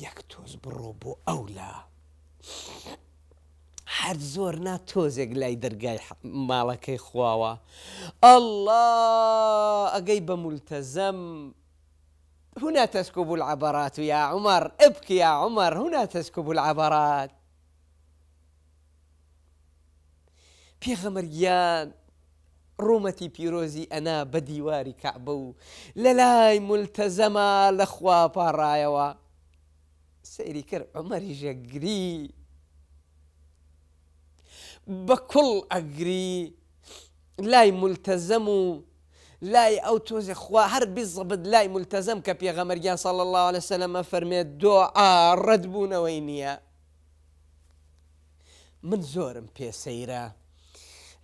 یەک تۆز بڕۆ بۆ ئەولا هەر زۆر نا تۆزێک لای دەرگای ماڵەکەی خواوە ئەله هنا تسكب العبرات يا عمر ابكي يا عمر هنا تسكب العبرات في غمريان رومتي بيروزي أنا بديواري كعبو و ملتزمة ملتەزەما لەخوا سەیری کرد ئەمەری ژەگری بە کوڵ ئەگری لای ملتەزەم و لای ئەو تۆزی خوا هەر بزبت لای ملتەزەم کە پێغەمەریان ساڵ الله لە سەلەمە فەرمێت دۆ ئاڕەت بوونەوەی نییە من زۆرم پێسەیرە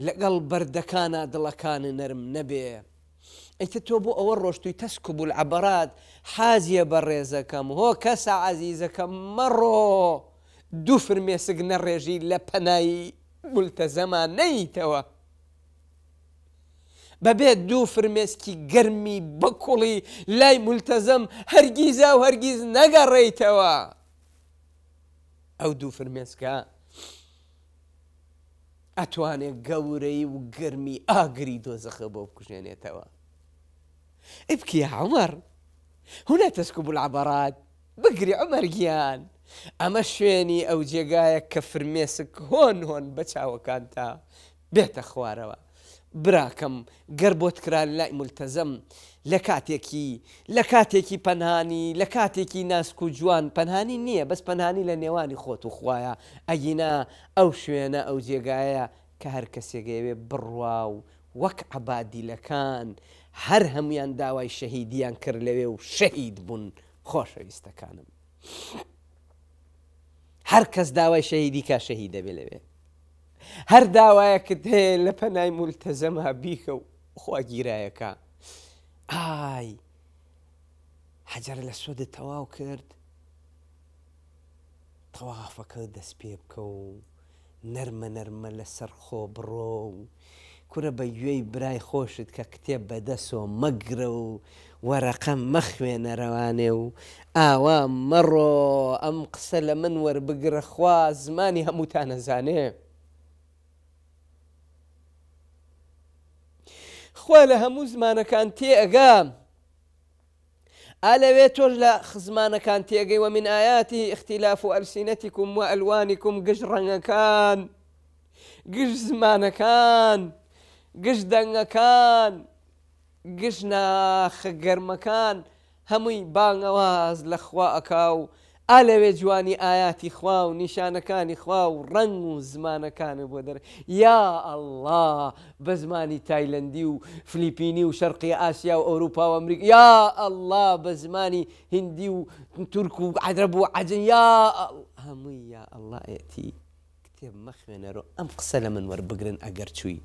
لەگەڵ بەردەکانە دڵەکانە نەرم نەبێ ئەیتە تۆ بۆ ئەوە ڕۆشتوی تەسکو العبرات حازيه حازیە بە ڕێزەکەم هۆ کەسە عزیزەکەم مەڕۆ دوو فرمێسک نەڕێژی لە پەنایی نيتوا زەمان نەیتەوە. بەبێت دوو فرمێسکی گەرمی بەکوڵی لای ملتەزەم هەرگیزا و هەرگیز نەگەڕێیتەوە. ئەو دوو فرمێسکە ئەتوانێت گەورەی و گەرمی ئاگری دۆزەخە ابكي يا عمر هنا تسكب العبرات بقري عمر گیان ئەمە شوێنی ئەو جێگایە کە فرمێسک هۆن هۆن بەچاوەکان تا بێتە خوارەوە براکەم گەر بۆت کران لای ملتەزەم لە کاتێکی لە کاتێکی پەنهانی لە کاتێکی ناسک و جوان پەنهانی نییە بەس پەنهانی لە نێوانی خۆت و خویە ئەگینا ئەو شوێنە ئەو جێگایە کە هەر کەسێگەوێ بڕوا و وەک عبادیلەکان هەر هەمویان داوای شەهیدیان کرد لەوێ و شەهید بوون خۆشەویستەکانم. هەر کەس داوای شەهیدی کا شەهی دەبێ لەوێ. هەر داوایەکت هەیە لە پەنای مولتەزەمە بیکە و خواگیرایەکە. ئای حەجار لە سۆدە تەواو کرد تەوافەکە دەست پێ بکە و نەرمە نەرمە لەسەر خۆ بڕۆ و کورە بە گوێی برای خۆشت کە کتێب بەدەسۆ مەگرە و وەرەقە مەخوێنە ڕەوانێ و ئاوا مەڕۆ ئەم قسە لە من وەربگرە خوا زمانی هەمووتانەزانێ. خوا لە هەموو زمانەکان تێئگام. ئالەوێ تۆش لە خزمانەکان تێگەی وە من ئاياتی اختلاف ألسنتكم وألوانكم و كان گشت كان گشت گشت دەنگەکان گشت ناخە گەرمەکان هەمووی بانگەواز لەخوا ئەکا و ئا لەوێ جوانی ئاياتی خوا و نیشانەکانی خوا و ڕنگ و زمانەکانە بۆ دەر یا ئەله بە زمانی تایلندی و فلیپینی و شەرقی ئاسیا و ئەوروپا و ئەمریک یا ئەله بە زمانی هندی و تورک و عدرە بوو عجن یا هەمووی یا ئەله ئەتی. کتێب مەخوێنەرۆ ئەم قسە لە من وەربگرن ئەگەر چووی.